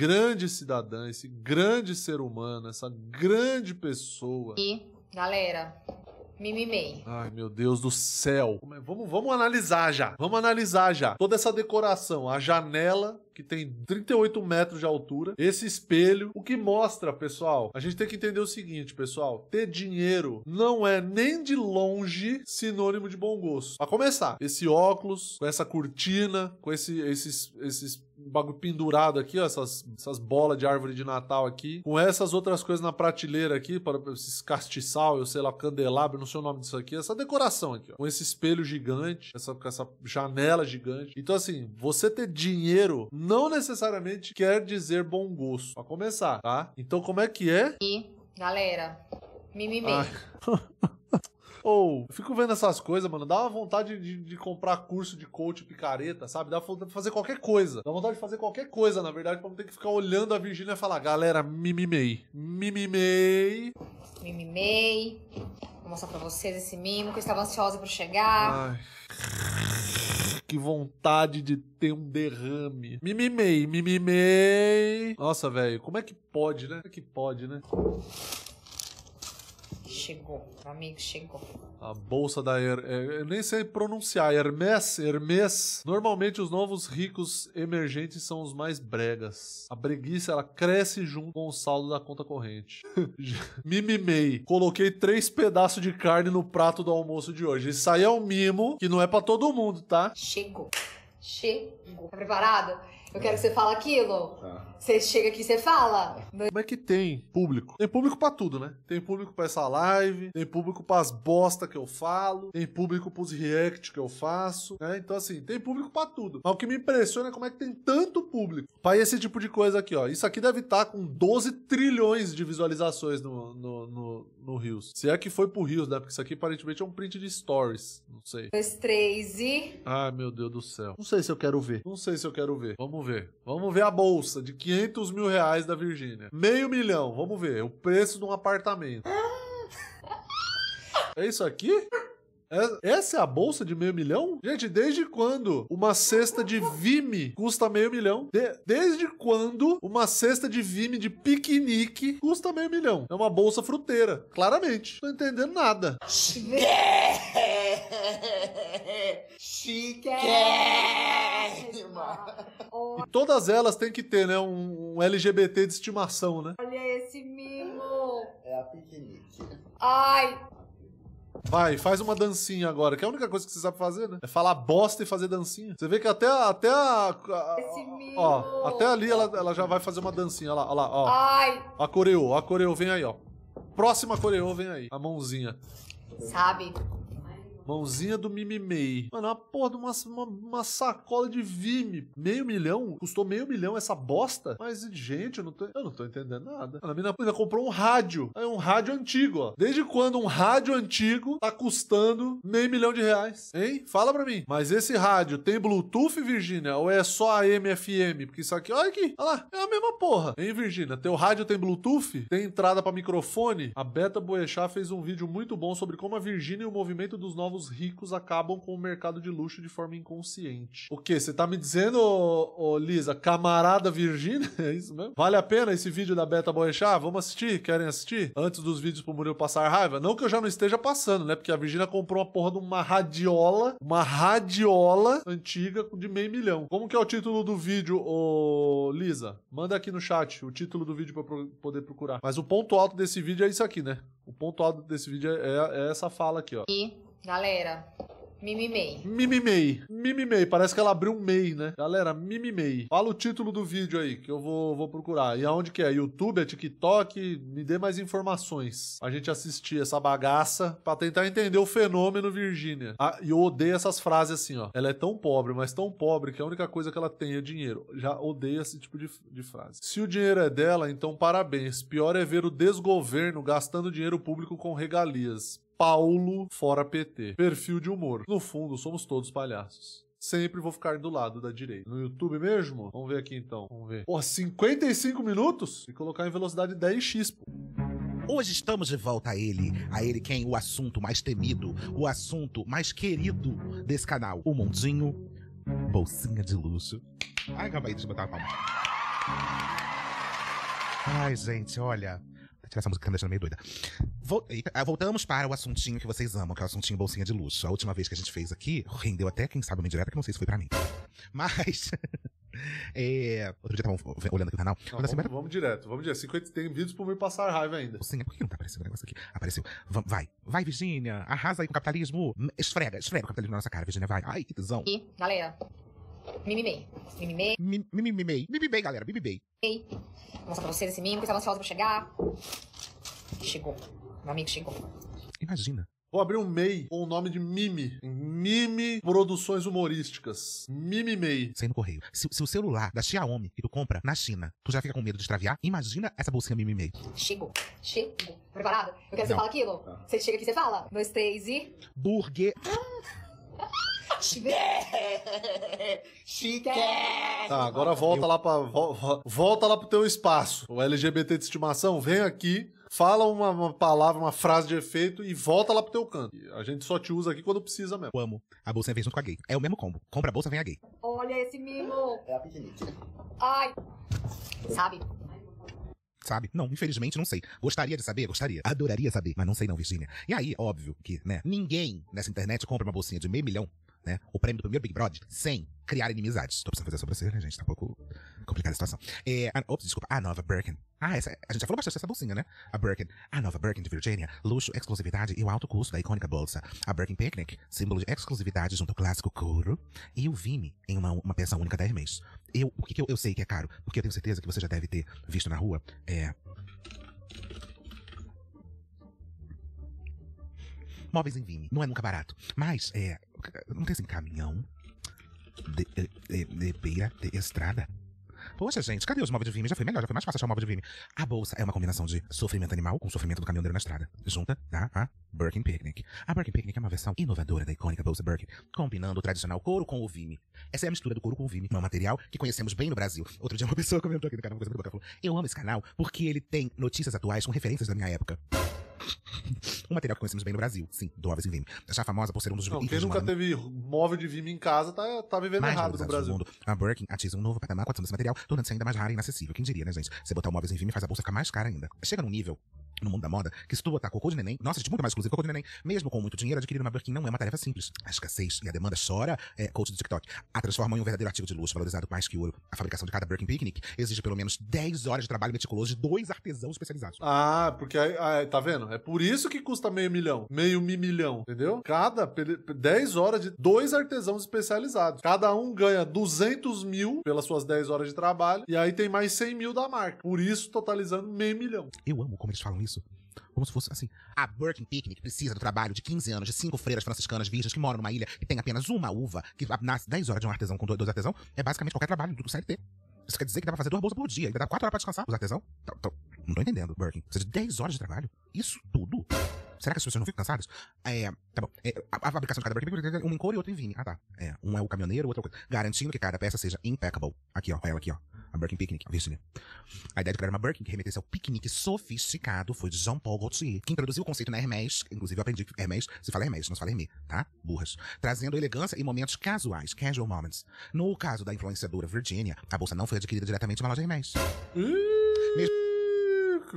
grande cidadã, esse grande ser humano, essa grande pessoa. E, galera, mimimei. Ai, meu Deus do céu. Vamos, vamos analisar já. Vamos analisar já. Toda essa decoração, a janela que tem 38 metros de altura, esse espelho, o que mostra, pessoal, a gente tem que entender o seguinte, pessoal, ter dinheiro não é nem de longe sinônimo de bom gosto. A começar, esse óculos, com essa cortina, com esse, esses, esses um bagulho pendurado aqui, ó, essas, essas bolas de árvore de Natal aqui, com essas outras coisas na prateleira aqui, para esses castiçal, eu sei lá, candelabro, não sei o nome disso aqui, essa decoração aqui, ó, com esse espelho gigante, essa, com essa janela gigante. Então, assim, você ter dinheiro não necessariamente quer dizer bom gosto, pra começar, tá? Então, como é que é? E, galera, mimimi. Ou, fico vendo essas coisas, mano, dá uma vontade de, de comprar curso de coach picareta, sabe? Dá vontade de fazer qualquer coisa. Dá vontade de fazer qualquer coisa, na verdade, pra não ter que ficar olhando a Virgínia e falar, galera, mimimei. Mimimei. Mimimei. Vou mostrar pra vocês esse mimo que eu estava ansiosa pra chegar. Ai. Que vontade de ter um derrame. Mimimei, mimimei. Nossa, velho, como é que pode, né? Como é que pode, né? Chegou, amigo chegou. A bolsa da Her... É, eu nem sei pronunciar. Hermes, Hermes. Normalmente os novos ricos emergentes são os mais bregas. A breguice, ela cresce junto com o saldo da conta corrente. Mimimei. Coloquei três pedaços de carne no prato do almoço de hoje. Isso aí é um mimo que não é para todo mundo, tá? Chegou. Chegou. Tá preparado? Eu quero que você fale aquilo. Tá. Você chega aqui e você fala. Como é que tem público? Tem público para tudo, né? Tem público para essa live, tem público para as bosta que eu falo, tem público pros react que eu faço, né? Então, assim, tem público para tudo. Mas o que me impressiona é como é que tem tanto público para esse tipo de coisa aqui, ó. Isso aqui deve estar tá com 12 trilhões de visualizações no, no, no, no Rios. Se é que foi pro Rios, né? Porque isso aqui aparentemente é um print de stories. Não sei. Dois, três e. Ai, meu Deus do céu. Não sei se eu quero ver. Não sei se eu quero ver. Vamos Vamos ver. Vamos ver a bolsa de 500 mil reais da Virgínia. Meio milhão, vamos ver. O preço de um apartamento. É isso aqui? É, essa é a bolsa de meio milhão? Gente, desde quando uma cesta de Vime custa meio milhão? De desde quando uma cesta de Vime de piquenique custa meio milhão? É uma bolsa fruteira, claramente. Não tô entendendo nada. Chique! e todas elas têm que ter, né? Um, um LGBT de estimação, né? Olha esse mimo. É a piquenique. Ai, Vai, faz uma dancinha agora, que é a única coisa que você sabe fazer, né? É falar bosta e fazer dancinha. Você vê que até a. Até a, a ó, até ali ela, ela já vai fazer uma dancinha. Olha lá, olha lá, ó. Ai! A coreou, a coreou, vem aí, ó. Próxima coreou, vem aí. A mãozinha. Sabe? Mãozinha do Mimimei. Mano, é uma porra de uma, uma, uma, sacola de Vime. Meio milhão? Custou meio milhão essa bosta? Mas, gente, eu não tô, eu não tô entendendo nada. A mina, ainda comprou um rádio. É um rádio antigo, ó. Desde quando um rádio antigo tá custando meio milhão de reais? Hein? Fala pra mim. Mas esse rádio tem Bluetooth, Virgínia? Ou é só a MFM? Porque isso aqui, olha aqui. Olha lá. É a mesma porra. Hein, Virgínia? Teu rádio tem Bluetooth? Tem entrada pra microfone? A Beta Boechat fez um vídeo muito bom sobre como a Virgínia e o movimento dos novos novos ricos acabam com o mercado de luxo de forma inconsciente. O que? Você tá me dizendo, ô, ô Lisa, camarada Virgínia? É isso mesmo? Vale a pena esse vídeo da Beta Boechat? Vamos assistir? Querem assistir? Antes dos vídeos pro Murilo passar raiva? Não que eu já não esteja passando, né? Porque a Virgínia comprou uma porra de uma radiola, uma radiola antiga de meio milhão. Como que é o título do vídeo, ô Lisa? Manda aqui no chat o título do vídeo pra eu poder procurar. Mas o ponto alto desse vídeo é isso aqui, né? O ponto alto desse vídeo é, é essa fala aqui, ó. E Galera, Mimimei. Mimimei. Mimimei. Parece que ela abriu um MEI, né? Galera, Mimimei. Fala o título do vídeo aí, que eu vou, vou procurar. E aonde que é? YouTube, é TikTok? Me dê mais informações. A gente assistir essa bagaça pra tentar entender o fenômeno Virgínia. Ah, e eu odeio essas frases assim, ó. Ela é tão pobre, mas tão pobre que a única coisa que ela tem é dinheiro. Já odeio esse tipo de, de frase. Se o dinheiro é dela, então parabéns. Pior é ver o desgoverno gastando dinheiro público com regalias. Paulo fora PT. Perfil de humor. No fundo, somos todos palhaços sempre vou ficar do lado da direita. No YouTube mesmo? Vamos ver aqui então. Vamos ver. Pô, 55 minutos? E colocar em velocidade 10x. Pô. Hoje estamos de volta a ele, a ele quem é o assunto mais temido, o assunto mais querido desse canal, o montinho, bolsinha de luxo. Ai, acabei de botar a palma. Ai, gente, olha, tirar essa música que tá me deixando meio doida. Ah, voltamos para o assuntinho que vocês amam, que é o assuntinho bolsinha de luxo. A última vez que a gente fez aqui, rendeu até, quem sabe, uma indireta, que não sei se foi pra mim. Mas. é, outro dia tava olhando aqui no canal. Não, assim, vamos, vamos, direto, vamos direto. 50, tem vídeos por me passar raiva ainda. Sim, é por que não tá aparecendo o negócio aqui? Apareceu. vai, vai, Virginia, arrasa aí com o capitalismo. Esfrega, esfrega o capitalismo na nossa cara, Virginia, vai. Ai, que tesão. E, galera. Mimimei. Mimimei. Mimimei. Mimimei, galera. Mimimei. Vou mostrar pra vocês esse mimo, que eu tá estava ansiosa pra chegar. Chegou. Meu amigo chegou. Imagina. Vou abrir um MEI com o nome de Mimi. Mimi Produções Humorísticas. Mimi MEI. Sem no correio. Se, se, o celular da Xiaomi que tu compra na China, tu já fica com medo de extraviar? Imagina essa bolsinha Mimi MEI. Chegou. Chegou. Preparado? Eu quero que você fale aquilo. Tá. Você chega aqui e você fala. Dois, três e... Burger. Ah! Chique! Chique! Tá, agora volta lá para volta lá pro teu espaço. O LGBT de estimação vem aqui fala uma, uma, palavra, uma frase de efeito e volta lá pro teu canto. A gente só te usa aqui quando precisa mesmo. Eu amo. A bolsa vem junto com a gay. É o mesmo combo. Compra a bolsa, vem a gay. Olha esse mimo. É a piquenite. Ai. Sabe? Sabe? Não, infelizmente não sei. Gostaria de saber? Gostaria. Adoraria saber, mas não sei não, Virginia. E aí, óbvio que, né, ninguém nessa internet compra uma bolsinha de meio milhão né? O prêmio do primeiro Big Brother, sem criar inimizades. Tô precisando fazer sobrancelha, né, gente? Tá um pouco complicada a situação. É, a, ops, desculpa. A nova Birkin. Ah, essa, a gente já falou bastante dessa bolsinha, né? A Birkin. A nova Birkin de Virginia. Luxo, exclusividade e o alto custo da icônica bolsa. A Birkin Picnic, símbolo de exclusividade junto ao clássico couro. E o Vime em uma, uma peça única da meses. Eu, o que, que eu, eu sei que é caro? Porque eu tenho certeza que você já deve ter visto na rua. É. Móveis em Vime. Não é nunca barato. Mas, é, não tem assim, caminhão de, eh, de, de beira de estrada. Poxa, gente, cadê os móveis de Vime? Já foi melhor, já foi mais fácil achar o móvel de Vime. A bolsa é uma combinação de sofrimento animal com sofrimento do caminhoneiro na estrada, junta tá, a Birkin Picnic. A Birkin Picnic é uma versão inovadora da icônica bolsa Birkin, combinando o tradicional couro com o Vime. Essa é a mistura do couro com o Vime, um material que conhecemos bem no Brasil. Outro dia uma pessoa comentou aqui no canal uma coisa muito boa, falou, eu amo esse canal porque ele tem notícias atuais com referências da minha época um material que conhecemos bem no Brasil. Sim, móveis em Vime. Essa famosa por ser um dos... Não, quem nunca teve móvel de Vime em casa tá, tá vivendo mais errado no Brasil. Mundo. A Birkin atiza um novo patamar com a desse material, tornando-se ainda mais rara e inacessível. Quem diria, né, gente? Você botar móveis em Vime faz a bolsa ficar mais cara ainda. Chega num nível no mundo da moda, que se tu botar cocô de neném, nossa, gente, muito mais inclusive cocô de neném, mesmo com muito dinheiro, adquirir uma Birkin não é uma tarefa simples. A escassez e a demanda chora, é, coach do TikTok, a transforma em um verdadeiro artigo de luxo, valorizado mais que ouro. A fabricação de cada Birkin Picnic exige pelo menos 10 horas de trabalho meticuloso de dois artesãos especializados. Ah, porque aí, aí ah, é, tá vendo? É por isso que custa meio milhão, meio milhão, entendeu? Cada, 10 horas de dois artesãos especializados. Cada um ganha 200 mil pelas suas 10 horas de trabalho, e aí tem mais 100 mil da marca. Por isso, totalizando meio milhão. Eu amo como eles falam falam isso. Como se fosse assim. A Birkin Picnic precisa do trabalho de 15 anos de cinco freiras franciscanas virgens que moram numa ilha que tem apenas uma uva, que nasce 10 horas de um artesão com dois artesãos. É basicamente qualquer trabalho do CLT. Isso quer dizer que dá pra fazer duas bolsas por dia, ainda dá quatro horas pra descansar os artesãos? Então, então, não tô entendendo, Birkin. Precisa de 10 horas de trabalho? Isso tudo? Será que as pessoas não ficam cansadas? É, tá bom. É, a, a, fabricação de cada Birkin, um em cor e outro em vinho. Ah, tá. É, um é o caminhoneiro, outro é o... Garantindo que cada peça seja impeccable. Aqui, ó. Ela aqui, ó. A Birkin Picnic, Virgínia. A ideia de criar uma Birkin que remetesse ao piquenique sofisticado foi de Jean-Paul Gaultier, que introduziu o conceito na Hermès. Inclusive, eu aprendi que Hermès se fala Hermès, não se fala Hermès, tá? Burras. Trazendo elegância e momentos casuais, casual moments. No caso da influenciadora Virginia, a bolsa não foi adquirida diretamente de uma loja Hermès. Uh!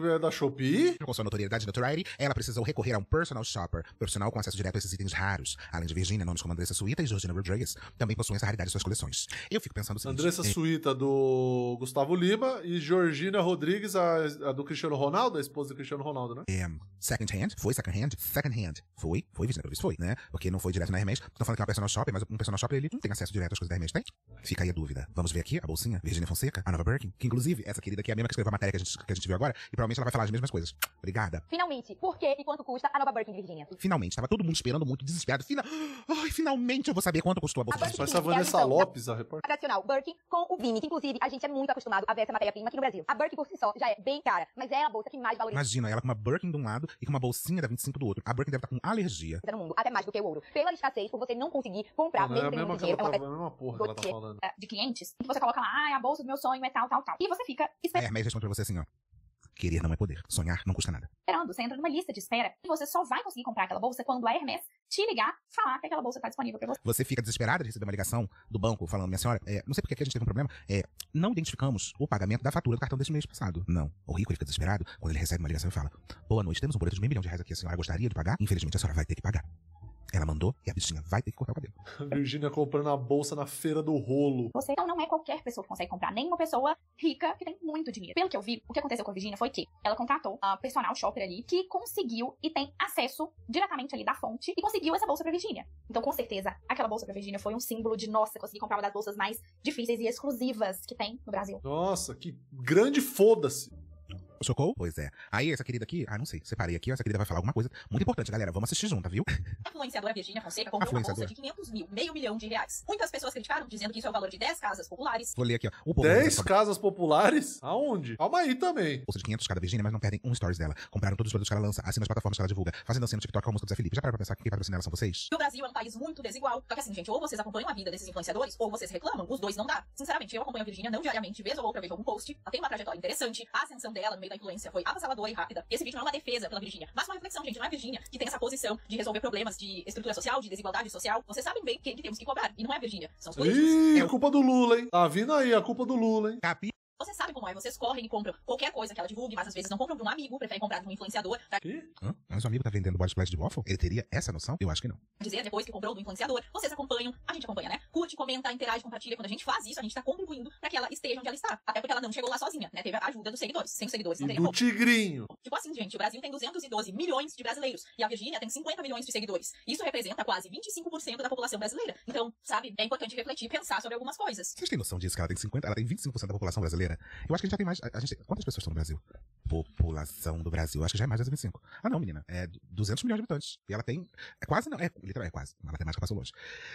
é da Shopee? Com sua notoriedade e notoriety, ela precisou recorrer a um personal shopper, profissional com acesso direto a esses itens raros. Além de Virginia, nomes como Andressa Suíta e Georgina Rodrigues também possuem essa raridade em suas coleções. Eu fico pensando o seguinte, Andressa é... Suíta do Gustavo Lima e Georgina Rodrigues, a, a do Cristiano Ronaldo, a esposa do Cristiano Ronaldo, né? É, second hand? Foi second hand? Second hand. Foi, foi, Virginia, pelo foi, né? Porque não foi direto na Hermes. Estão falando que é um personal shopper, mas um personal shopper ele não tem acesso direto às coisas da Hermes, tem? Fica aí a dúvida. Vamos ver aqui a bolsinha, Virginia Fonseca, a nova Birkin, que inclusive essa querida aqui é a mesma que escreveu a matéria que a gente, que a gente viu agora, e provavelmente ela vai falar as mesmas coisas. Obrigada. Finalmente. Por quê e quanto custa a nova Birkin de Virginia? Finalmente. Tava todo mundo esperando muito, desesperado. Fina... Ai, finalmente eu vou saber quanto custou a bolsa. A Birkin Parece é a Vanessa Lopes, a repórter. Tradicional Birkin com o Vini, que inclusive a gente é muito acostumado a ver essa matéria-prima aqui no Brasil. A Birkin por si só já é bem cara, mas é a bolsa que mais valoriza. Imagina, ela com uma Birkin de um lado e com uma bolsinha da 25 do outro. A Birkin deve estar tá com alergia. No mundo, até mais do que o ouro. Pela escassez, por você não conseguir comprar não, é mesmo é tendo dinheiro. Tá, é uma porra que ela tá falando. É, de clientes, que você coloca lá, ah, a bolsa do meu sonho é tal, tal, tal. E você fica esperando. É, mas responde pra você assim, ó. Querer não é poder. Sonhar não custa nada. Esperando, você entra numa lista de espera e você só vai conseguir comprar aquela bolsa quando a Hermes te ligar, falar que aquela bolsa está disponível para você. Você fica desesperada de receber uma ligação do banco falando, minha senhora, é, não sei porque aqui a gente teve um problema, é, não identificamos o pagamento da fatura do cartão deste mês passado. Não. O rico ele fica desesperado quando ele recebe uma ligação e fala, boa noite, temos um boleto de meio milhão de reais aqui, a senhora gostaria de pagar? Infelizmente a senhora vai ter que pagar e a Virgínia vai ter que cortar o cabelo. Virginia Virgínia comprando a bolsa na feira do rolo. Você então não é qualquer pessoa que consegue comprar, nem uma pessoa rica que tem muito dinheiro. Pelo que eu vi, o que aconteceu com a Virgínia foi que ela contratou a personal shopper ali que conseguiu e tem acesso diretamente ali da fonte e conseguiu essa bolsa pra Virgínia. Então, com certeza, aquela bolsa pra Virgínia foi um símbolo de nossa, consegui comprar uma das bolsas mais difíceis e exclusivas que tem no Brasil. Nossa, que grande foda-se. Socorro? Pois é. Aí essa querida aqui, ah, não sei, separei aqui, essa querida vai falar alguma coisa muito importante, galera. Vamos assistir junto, viu? A influenciadora Virginia Fonseca comprou uma bolsa de 500 mil, meio milhão de reais. Muitas pessoas criticaram, dizendo que isso é o valor de 10 casas populares. Vou ler aqui, ó. O 10 casas populares? Aonde? Calma aí também. Bolsa de 500 cada Virginia, mas não perdem um stories dela. Compraram todos os produtos que ela lança, assinam as plataformas que ela divulga, fazem dancinha no TikTok com a música do Zé Felipe. Já para pra pensar que quem patrocina ela são vocês? O Brasil é um país muito desigual. Só que assim, gente, ou vocês acompanham a vida desses influenciadores, ou vocês reclamam. Os dois não dá. Sinceramente, eu acompanho a Virginia não diariamente, vez ou outra vejo algum post. Ela tem uma trajetória interessante, a ascensão dela no meio da influência foi avassaladora e rápida. Esse vídeo não é uma defesa pela Virgínia, mas uma reflexão, gente. Não é a Virgínia que tem essa posição de resolver problemas de estrutura social, de desigualdade social. Vocês sabem bem quem que temos que cobrar. E não é a Virgínia, são os políticos. Ih, é culpa do Lula, hein? Tá vindo aí a culpa do Lula, hein? Capi você sabe como é, vocês correm e compram qualquer coisa que ela divulgue, mas às vezes não compram de um amigo, preferem comprar de um influenciador. Tá? Que? Hã? Mas o amigo tá vendendo body splash de waffle? Ele teria essa noção? Eu acho que não. Dizer depois que comprou do influenciador, vocês acompanham, a gente acompanha, né? Curte, comenta, interage, compartilha. Quando a gente faz isso, a gente tá contribuindo pra que ela esteja onde ela está. Até porque ela não chegou lá sozinha, né? Teve a ajuda dos seguidores. Sem os seguidores, não teria como. tigrinho! Tipo assim, gente, o Brasil tem 212 milhões de brasileiros e a Virgínia tem 50 milhões de seguidores. Isso representa quase 25% da população brasileira. Então, sabe, é importante refletir e pensar sobre algumas coisas. Vocês têm noção disso, que ela tem 50, ela tem 25% da população brasileira? Eu acho que a gente já tem mais. A, gente, quantas pessoas estão no Brasil? População do Brasil. Acho que já é mais de 25. Ah, não, menina. É 200 milhões de habitantes. E ela tem. É quase não. É, literalmente, é quase. mais que passou longe.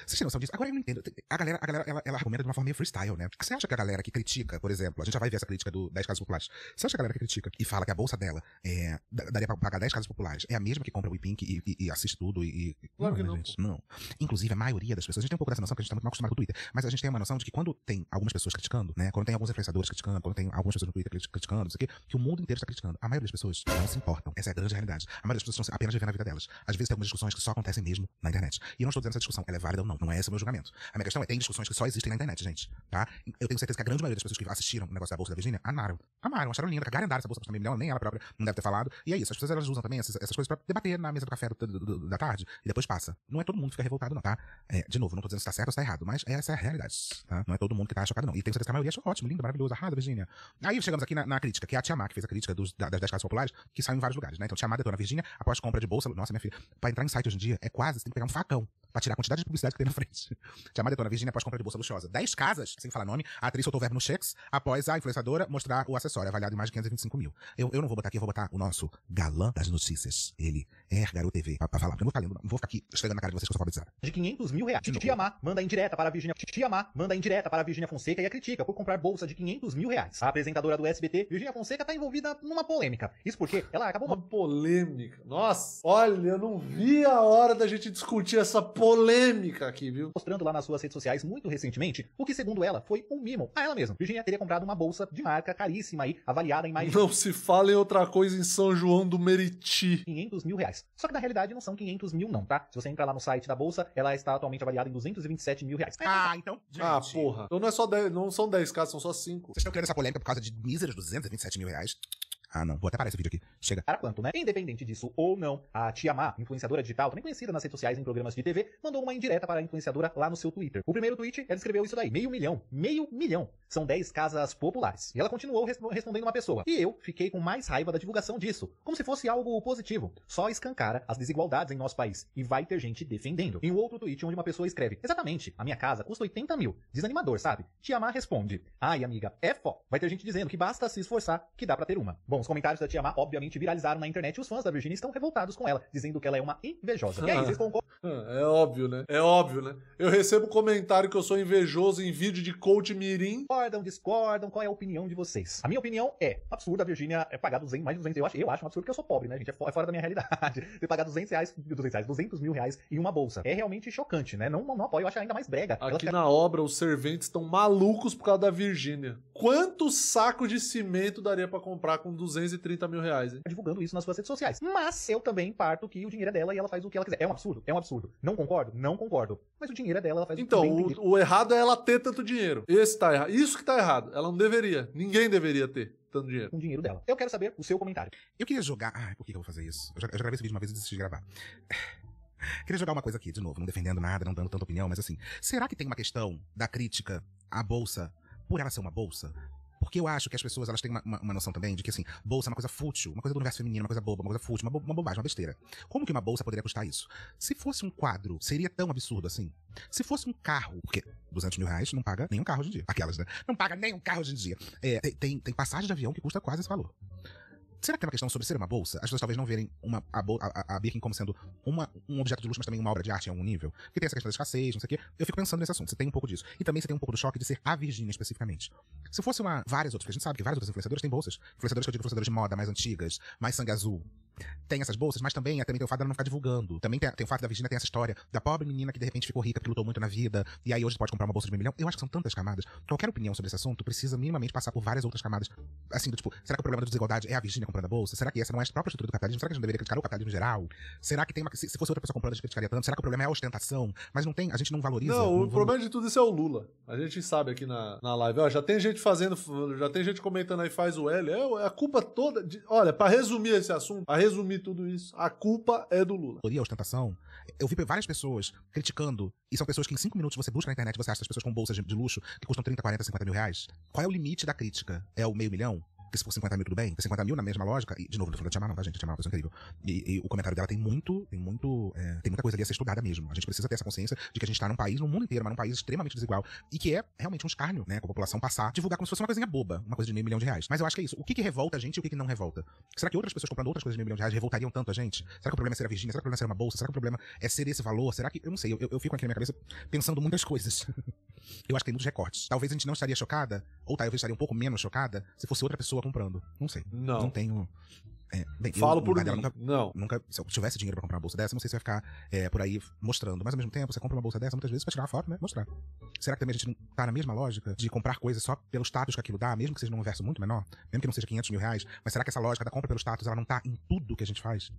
Vocês têm noção disso? Agora eu não entendo. A galera, a galera ela, ela argumenta de uma forma meio freestyle, né? Você acha que a galera que critica, por exemplo, a gente já vai ver essa crítica do 10 casas populares. Você acha que a galera que critica e fala que a bolsa dela é, daria pra pagar 10 casas populares é a mesma que compra o WePink e, e, e, assiste tudo e. Claro não, que não. não. Inclusive, a maioria das pessoas, a gente tem um pouco dessa noção, porque a gente tá muito mal acostumado com o Twitter, mas a gente tem uma noção de que quando tem algumas pessoas criticando, né? Quando tem alguns influenciadores criticando, criticando, quando tem algumas pessoas no Twitter criticando, isso aqui, o quê, que o mundo inteiro está criticando. A maioria das pessoas não se importam. Essa é a grande realidade. A maioria das pessoas estão apenas vivendo a vida delas. Às vezes tem algumas discussões que só acontecem mesmo na internet. E eu não estou dizendo essa discussão ela é válida ou não. Não é esse o meu julgamento. A minha questão é, tem discussões que só existem na internet, gente. Tá? Eu tenho certeza que a grande maioria das pessoas que assistiram o negócio da Bolsa da Virgínia amaram. Amaram, acharam linda, cagaram essa bolsa pra também milhão, nem ela própria não deve ter falado. E é isso. As pessoas elas usam também essas, essas coisas pra debater na mesa do café do, do, do, da tarde e depois passa. Não é todo mundo que fica revoltado, não, tá? É, de novo, não tô dizendo se tá certo ou se tá errado, mas essa é a realidade. Tá? Não é todo mundo que tá chocado, não. E tem certeza que a maioria ótimo, lindo, maravilhoso, nada, Virgínia. Aí chegamos aqui na, na, crítica, que é a Tia Má, que fez a crítica dos, das 10 casas populares, que saiu em vários lugares, né? Então, Tia Má detona a Virgínia após compra de bolsa. Nossa, minha filha, pra entrar em site hoje em dia é quase, você tem que pegar um facão pra tirar a quantidade de publicidade que tem na frente. Tia Má detona a Virgínia após compra de bolsa luxuosa. 10 casas, sem falar nome, a atriz soltou o verbo no cheques após a influenciadora mostrar o acessório avaliado em mais de 525 mil. Eu, eu não vou botar aqui, eu vou botar o nosso galã das notícias. Ele é Garou TV pra, pra falar, porque eu não vou ficar lendo, vou ficar aqui esfregando na cara de vocês que eu sou alfabetizada. De 500 mil reais. Tia Má manda indireta para a Virgínia. Tia Má manda indireta para a Virgínia Fonseca e a critica por comprar bolsa de 500 mil mil reais. A apresentadora do SBT, Virginia Fonseca, tá envolvida numa polêmica. Isso porque ela acabou. Uma polêmica? Nossa! Olha, eu não vi a hora da gente discutir essa polêmica aqui, viu? Mostrando lá nas suas redes sociais muito recentemente o que, segundo ela, foi um mimo a ela mesma. Virginia teria comprado uma bolsa de marca caríssima aí, avaliada em mais. Não se fala em outra coisa em São João do Meriti. 500 mil reais. Só que na realidade não são 500 mil, não, tá? Se você entrar lá no site da bolsa, ela está atualmente avaliada em 227 mil reais. Ah, então. Ah, gente. Ah, porra. Então não, é só 10, não são 10 casos, são só 5. Vocês estão criando essa polêmica por causa de míseros 227 mil reais. Ah, não. Vou até parar esse vídeo aqui. Chega. Para quanto, né? Independente disso ou não, a Tiamá, influenciadora digital, também conhecida nas redes sociais e em programas de TV, mandou uma indireta para a influenciadora lá no seu Twitter. O primeiro tweet, ela escreveu isso daí. Meio milhão. Meio milhão. São 10 casas populares. E ela continuou res respondendo uma pessoa. E eu fiquei com mais raiva da divulgação disso. Como se fosse algo positivo. Só escancara as desigualdades em nosso país. E vai ter gente defendendo. Em um outro tweet onde uma pessoa escreve. Exatamente. A minha casa custa 80 mil. Desanimador, sabe? Tiamá responde. Ai, amiga, é fó. Vai ter gente dizendo que basta se esforçar que dá para ter uma. Bom, Bom, os comentários da Tia Má obviamente viralizaram na internet e os fãs da Virginia estão revoltados com ela, dizendo que ela é uma invejosa. e aí, vocês ah. concordam? Ah, é óbvio, né? É óbvio, né? Eu recebo comentário que eu sou invejoso em vídeo de coach mirim. Discordam, discordam, qual é a opinião de vocês? A minha opinião é absurda a Virginia é pagar 200, mais de 200, eu acho, eu acho um absurdo que eu sou pobre, né, gente? É, é fora da minha realidade. Você pagar 200 reais, 200 reais, 200 mil reais em uma bolsa. É realmente chocante, né? Não, não apoio, eu acho ainda mais brega. Aqui fica... na obra, os serventes estão malucos por causa da Virginia. Quanto saco de cimento daria para comprar com 200 230 mil reais, hein? Divulgando isso nas suas redes sociais. Mas eu também parto que o dinheiro é dela e ela faz o que ela quiser. É um absurdo, é um absurdo. Não concordo? Não concordo. Mas o dinheiro é dela, ela faz então, o que Então, o errado é ela ter tanto dinheiro. Esse tá errado. Isso que tá errado. Ela não deveria. Ninguém deveria ter tanto dinheiro. Com um o dinheiro dela. Eu quero saber o seu comentário. Eu queria jogar. Ai, por que eu vou fazer isso? Eu já, eu já gravei esse vídeo uma vez e desisti de gravar. Queria jogar uma coisa aqui, de novo, não defendendo nada, não dando tanta opinião, mas assim, será que tem uma questão da crítica à bolsa por ela ser uma bolsa? Porque eu acho que as pessoas elas têm uma, uma, uma, noção também de que assim, bolsa é uma coisa fútil, uma coisa do universo feminino, uma coisa boba, uma coisa fútil, uma, bo uma bobagem, uma besteira. Como que uma bolsa poderia custar isso? Se fosse um quadro, seria tão absurdo assim? Se fosse um carro, porque 200 mil reais não paga nenhum carro hoje em dia. Aquelas, né? Não paga nenhum carro hoje em dia. É, tem, tem passagem de avião que custa quase esse valor. Será que tem uma questão sobre ser uma bolsa? As pessoas talvez não verem uma, a, a, a Birkin como sendo uma, um objeto de luxo, mas também uma obra de arte em algum nível. Porque tem essa questão da escassez, não sei o quê. Eu fico pensando nesse assunto. Você tem um pouco disso. E também você tem um pouco do choque de ser a Virgínia, especificamente. Se fosse uma, várias outras, porque a gente sabe que várias outras influenciadoras têm bolsas. Influenciadoras que eu digo influenciadoras de moda mais antigas, mais sangue azul, tem essas bolsas, mas também é, também tem o fato dela não ficar divulgando. Também tem, tem, o fato da Virginia tem essa história da pobre menina que de repente ficou rica porque lutou muito na vida, e aí hoje pode comprar uma bolsa de meio milhão. Eu acho que são tantas camadas. Qualquer opinião sobre esse assunto precisa minimamente passar por várias outras camadas. Assim, do tipo, será que o problema da desigualdade é a Virginia comprando a bolsa? Será que essa não é a própria estrutura do capitalismo? Será que a gente deveria criticar o capitalismo em geral? Será que tem uma. Se, se fosse outra pessoa comprando, a gente criticaria tanto? Será que o problema é a ostentação? Mas não tem, a gente não valoriza. Não, não o problema de tudo isso é o Lula. A gente sabe aqui na, na live, ó, já tem gente fazendo, já tem gente comentando aí, faz o L. É, é a culpa toda. De, olha, para resumir esse assunto, a resumir tudo isso, a culpa é do Lula. Teoria ostentação, eu vi várias pessoas criticando, e são pessoas que em cinco minutos você busca na internet, você acha essas pessoas com bolsas de, luxo que custam 30, 40, 50 mil reais. Qual é o limite da crítica? É o meio milhão? que se for 50 mil, tudo bem. 50 mil na mesma lógica, e de novo, não falou falando de chamar, não, tá, gente? chamar é uma incrível. E, e, o comentário dela tem muito, tem muito, é, tem muita coisa ali a ser estudada mesmo. A gente precisa ter essa consciência de que a gente tá num país, no mundo inteiro, mas num país extremamente desigual. E que é realmente um escárnio, né? Com a população passar, divulgar como se fosse uma coisinha boba, uma coisa de meio milhão de reais. Mas eu acho que é isso. O que, que revolta a gente e o que, que não revolta? Será que outras pessoas comprando outras coisas de meio milhão de reais revoltariam tanto a gente? Será que o problema é ser a Virgínia? Será que o problema é ser uma bolsa? Será que o problema é ser esse valor? Será que. Eu não sei, eu, eu, eu fico aqui na minha cabeça pensando muitas coisas. eu acho que tem muitos recortes. Talvez a gente não estaria chocada, ou talvez estaria um pouco menos chocada, se fosse outra pessoa comprando. Não sei. Não. Não tenho. É, bem, Falo eu, por mim. Nunca, não. Nunca, se eu tivesse dinheiro pra comprar uma bolsa dessa, não sei se vai ficar é, por aí mostrando. Mas ao mesmo tempo, você compra uma bolsa dessa muitas vezes pra tirar uma foto, né? Mostrar. Será que também a gente não tá na mesma lógica de comprar coisas só pelo status que aquilo dá, mesmo que seja num universo muito menor? Mesmo que não seja 500 mil reais? Mas será que essa lógica da compra pelo status, ela não tá em tudo que a gente faz?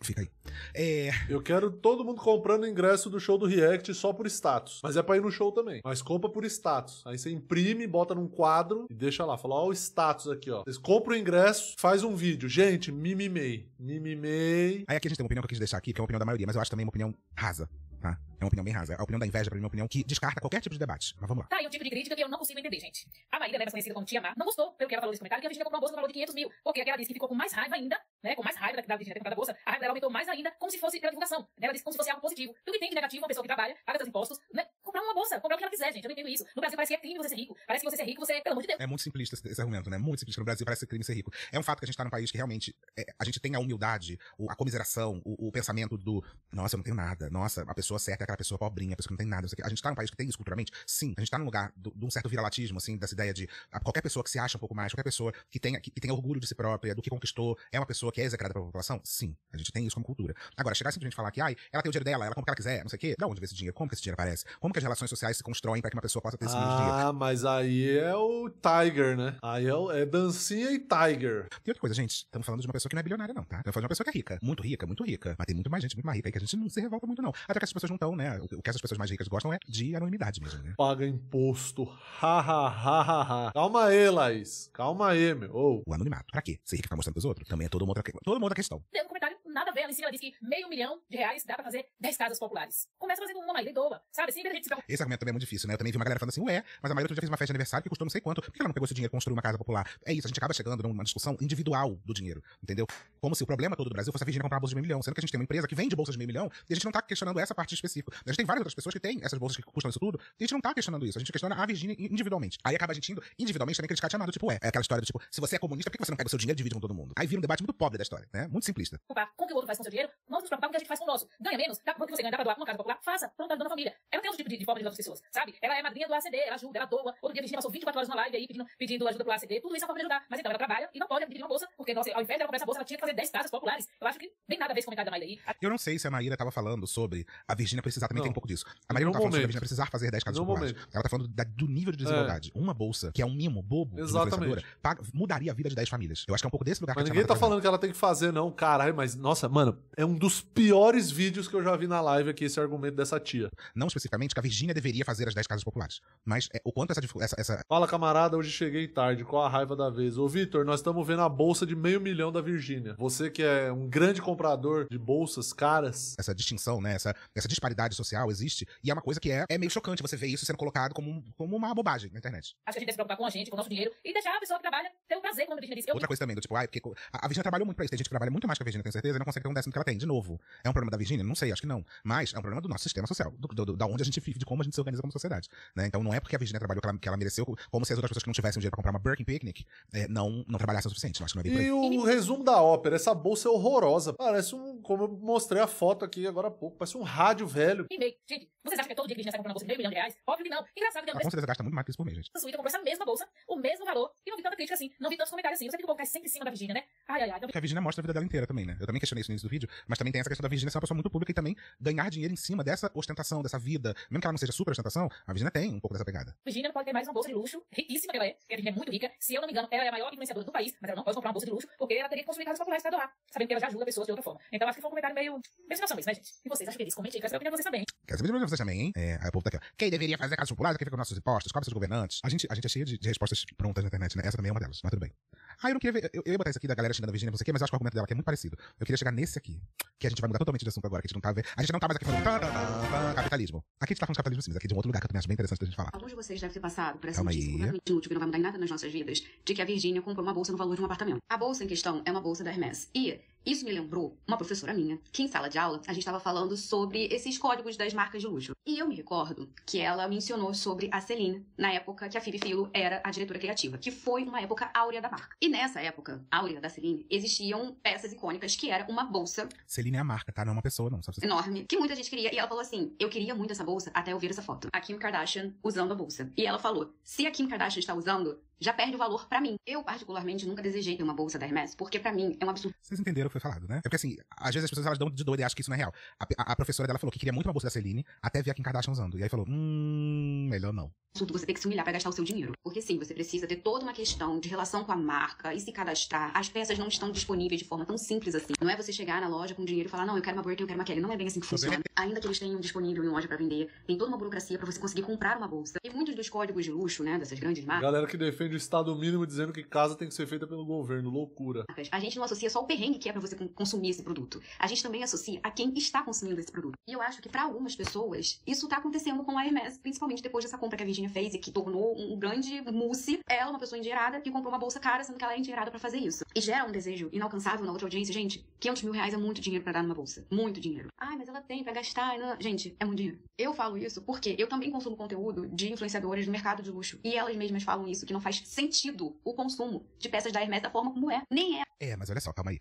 Fica aí. É... Eu quero todo mundo comprando ingresso do show do React só por status. Mas é pra ir no show também. Mas compra por status. Aí você imprime, bota num quadro e deixa lá. Fala, ó, o status aqui, ó. Vocês compram o ingresso, faz um vídeo. Gente, mimimei. Mimimei. Aí aqui a gente tem uma opinião que eu quis deixar aqui, que é uma opinião da maioria, mas eu acho também uma opinião rasa, tá? É uma opinião bem rasa. É a opinião da inveja, pra mim, é uma opinião que descarta qualquer tipo de debate. Mas vamos lá. Tá, e um tipo de crítica que eu não consigo entender, gente. A Maíra Leves, conhecida como Tia Má, não gostou, pelo que ela falou nesse comentário, que a Virginia comprou uma bolsa no valor de 500 mil. Porque aquela disse que ficou com mais raiva ainda, né? Com mais raiva da Virginia ter comprado a bolsa, a raiva dela aumentou mais ainda, como se fosse pela divulgação. Ela disse como se fosse algo positivo. tudo que tem de negativo uma pessoa que trabalha, paga seus impostos, né? Comprar uma bolsa, comprar o que ela quiser, gente. Eu não entendo isso. No Brasil parece que é crime você ser rico. Parece que você ser rico, você, é, pelo amor de Deus. É muito simplista esse, argumento, né? Muito simplista. No Brasil parece crime ser rico. É um fato que a gente tá num país que realmente é, a gente tem a humildade, a comiseração, o, o pensamento do, nossa, eu não tenho nada, nossa, a pessoa certa aquela pessoa pobrinha, pessoa que não tem nada. não sei o quê. A gente tá num país que tem isso culturalmente? Sim. A gente tá num lugar de um certo viralatismo, assim, dessa ideia de ah, qualquer pessoa que se acha um pouco mais, qualquer pessoa que tenha, que, que tenha orgulho de si própria, do que conquistou, é uma pessoa que é execrada pela população? Sim. A gente tem isso como cultura. Agora, chegar simplesmente a falar que, ai, ela tem o dinheiro dela, ela compra o que ela quiser, não sei o quê. De onde vem esse dinheiro? Como que esse dinheiro aparece? Como que as relações sociais se constroem para que uma pessoa possa ter esse ah, dinheiro? Ah, mas aí é o Tiger, né? Aí é, o, é dancinha e Tiger. Tem outra coisa, gente, estamos falando de uma pessoa que não é bilionária, não, tá? Estamos falando de uma pessoa que é rica. Muito rica, muito rica. Mas tem muito mais gente muito mais rica aí que a gente não se revolta muito, não. Até que as pessoas não estão gostam, né? O que essas pessoas mais ricas gostam é de anonimidade mesmo, né? Paga imposto. Ha, ha, ha, ha, ha. Calma aí, Laís. Calma aí, meu. Oh. O anonimato. Pra quê? Ser rico e é ficar mostrando pros outros? Também é toda uma outra, toda uma outra questão. Tem um comentário nada a ver. Ela em cima ela diz que meio milhão de reais dá pra fazer 10 casas populares. Começa fazendo uma e doa, sabe? Sempre a gente se Esse argumento também é muito difícil, né? Eu também vi uma galera falando assim, ué, mas a maioria já fez uma festa de aniversário que custou não sei quanto. Por que ela não pegou esse dinheiro e construiu uma casa popular? É isso, a gente acaba chegando numa discussão individual do dinheiro, entendeu? Como se o problema todo do Brasil fosse a Virgínia comprar bolsa de meio milhão, sendo que a gente tem uma empresa que vende bolsas de meio milhão e a gente não tá questionando essa parte específica. A gente tem várias outras pessoas que têm essas bolsas que custam isso tudo e a gente não tá questionando isso. A gente questiona a Virgínia individualmente. Aí acaba a gente indo individualmente também criticar chamado, tipo, ué, é aquela história do tipo, se você é comunista, por que você não pega o seu dinheiro e divide com todo mundo? Aí vira um debate muito pobre da história, né? Muito simplista. Opa, com o que o outro faz com seu dinheiro, não nos preocupar com o que a gente faz com o nosso. Ganha menos, dá quanto que você ganha, dá pra doar uma casa popular, faça, pronto, não ajudando a família. Ela tem outro tipo de, de forma de ajudar as pessoas, sabe? Ela é madrinha do ACD, ela ajuda, ela doa. Outro dia a Virginia passou 24 horas na live aí pedindo, pedindo ajuda pro ACD, tudo isso é forma de ajudar. Mas então ela trabalha e não pode pedir uma bolsa, porque nossa, ao invés dela comprar essa bolsa, ela tinha que fazer 10 casas populares. Eu acho que nem nada a ver esse comentário da Maíra aí. Eu não sei se a Maíra tava falando sobre a Virginia precisar, também não. tem um pouco disso. A Maíra não, não tá falando sobre a Virginia precisar fazer 10 casas no populares. Momento. Ela tá falando da, do nível de é. desigualdade. É. Uma bolsa, que é um mimo bobo, Exatamente. Paga, mudaria a vida de 10 famílias. Eu acho que é um pouco desse lugar mas que a ninguém tá, tá falando que ela tem que fazer, não, caralho, mas nossa nossa, mano, é um dos piores vídeos que eu já vi na live aqui, esse argumento dessa tia. Não especificamente que a Virgínia deveria fazer as 10 casas populares, mas é, o quanto essa, essa, essa, Fala, camarada, hoje cheguei tarde, qual a raiva da vez? Ô, Vitor, nós estamos vendo a bolsa de meio milhão da Virgínia. Você que é um grande comprador de bolsas caras... Essa distinção, né, essa, essa disparidade social existe, e é uma coisa que é, é meio chocante você ver isso sendo colocado como, como uma bobagem na internet. Acho que a gente deve se preocupar com a gente, com o nosso dinheiro, e deixar a pessoa que trabalha ter o prazer, como a Virgínia disse. Outra coisa também, do tipo, ah, porque a Virgínia trabalhou muito pra isso, tem gente que trabalha muito mais que a Virgínia, tenho certeza, né? não consegue ter um décimo que ela tem. De novo, é um problema da Virgínia? Não sei, acho que não. Mas é um problema do nosso sistema social, do, do, do, da onde a gente vive, de como a gente se organiza como sociedade. Né? Então não é porque a Virgínia trabalhou que ela, que ela, mereceu, como se as outras pessoas que não tivessem dinheiro pra comprar uma Birkin Picnic é, não, não trabalhassem o suficiente. acho que não é bem e o resumo da ópera, essa bolsa é horrorosa. Parece um, como eu mostrei a foto aqui agora há pouco, parece um rádio velho. meio, made, vocês acham que é todo dia que a gente sai uma bolsa de meio milhão de reais? Óbvio que não. Engraçado que eu... É ah, com certeza gasta muito mais que isso por mês, gente. A Suíta comprou essa mesma bolsa, o mesmo valor, e não vi tanta crítica assim, não vi tantos comentários assim. Você que o povo cai sempre em cima da Virgínia, né? Ai, ai, ai. Porque a Virgínia mostra a vida dela inteira também, né? Eu também questionei isso no início do vídeo, mas também tem essa questão da Virgínia ser uma pessoa muito pública e também ganhar dinheiro em cima dessa ostentação, dessa vida. Mesmo que ela não seja super ostentação, a Virgínia tem um pouco dessa pegada. Virgínia pode ter mais uma bolsa de luxo, riquíssima que ela é, porque a Virgínia é muito rica. Se eu não me engano, ela é a maior influenciadora do país, mas ela não pode comprar uma bolsa de luxo, porque ela teria que consumir casas populares pra doar, sabendo que ela já ajuda pessoas de outra forma. Então acho que foi um comentário meio. meio sem isso, né, gente? E vocês acham que eles é isso? Comente saber a opinião de vocês também. saber de vocês também, hein? É, aí o povo tá aqui, ó. Quem deveria fazer casos populares? É Quem fica com nossos impostos? Cobra seus governantes? A gente, a gente é cheio de, de, respostas prontas na internet, né? Essa também é uma delas, mas tudo bem. Ah, eu não queria ver, eu, eu ia botar isso aqui da galera xingando a Virginia, não sei o quê, mas eu acho que o argumento dela aqui é muito parecido. Eu queria chegar nesse aqui, que a gente vai mudar totalmente de assunto agora, que a gente não tá, vendo, a gente não tá mais aqui falando tá, tá, tá, capitalismo. Aqui a gente tá falando de capitalismo sim, mas aqui é de um outro lugar que eu também acho bem interessante da gente falar. Alguns de vocês devem ter passado por essa Calma notícia completamente inútil, que não vai mudar em nada nas nossas vidas, de que a Virginia comprou uma bolsa no valor de um apartamento. A bolsa em questão é uma bolsa da Hermes. E isso me lembrou uma professora minha, que em sala de aula a gente estava falando sobre esses códigos das marcas de luxo. E eu me recordo que ela mencionou sobre a Celine, na época que a Phoebe Philo era a diretora criativa, que foi uma época áurea da marca. E nessa época, áurea da Celine, existiam peças icônicas que era uma bolsa. Celine é a marca, tá? Não é uma pessoa, não. Você... Enorme, que muita gente queria. E ela falou assim: eu queria muito essa bolsa até eu ver essa foto. A Kim Kardashian usando a bolsa. E ela falou: se a Kim Kardashian está usando, já perde o valor para mim. Eu, particularmente, nunca desejei ter uma bolsa da Hermes, porque para mim é um absurdo. Vocês entenderam o que foi falado, né? É porque assim, às vezes as pessoas elas dão de doida e acham que isso não é real. A, a, a, professora dela falou que queria muito uma bolsa da Celine, até ver a Kim Kardashian usando. E aí falou, hum, melhor não. Assunto, você tem que se humilhar para gastar o seu dinheiro. Porque sim, você precisa ter toda uma questão de relação com a marca e se cadastrar. As peças não estão disponíveis de forma tão simples assim. Não é você chegar na loja com dinheiro e falar, não, eu quero uma Birkin, eu quero uma Kelly. Não é bem assim que tá funciona. Ainda que eles tenham disponível em loja para vender, tem toda uma burocracia para você conseguir comprar uma bolsa. E muitos dos códigos de luxo, né, dessas grandes marcas. Galera que defende defende o Estado mínimo dizendo que casa tem que ser feita pelo governo. Loucura. A gente não associa só o perrengue que é para você consumir esse produto. A gente também associa a quem está consumindo esse produto. E eu acho que para algumas pessoas, isso tá acontecendo com a Hermes, principalmente depois dessa compra que a Virginia fez e que tornou um grande mousse. Ela, é uma pessoa endinheirada, que comprou uma bolsa cara, sendo que ela era é endinheirada para fazer isso. E gera um desejo inalcançável na outra audiência. Gente, 500 mil reais é muito dinheiro para dar numa bolsa. Muito dinheiro. Ai, mas ela tem para gastar. Não... Gente, é muito dinheiro. Eu falo isso porque eu também consumo conteúdo de influenciadores do mercado de luxo. E elas mesmas falam isso, que não faz faz sentido o consumo de peças da Hermès da forma como é. Nem é. É, mas olha só, calma aí.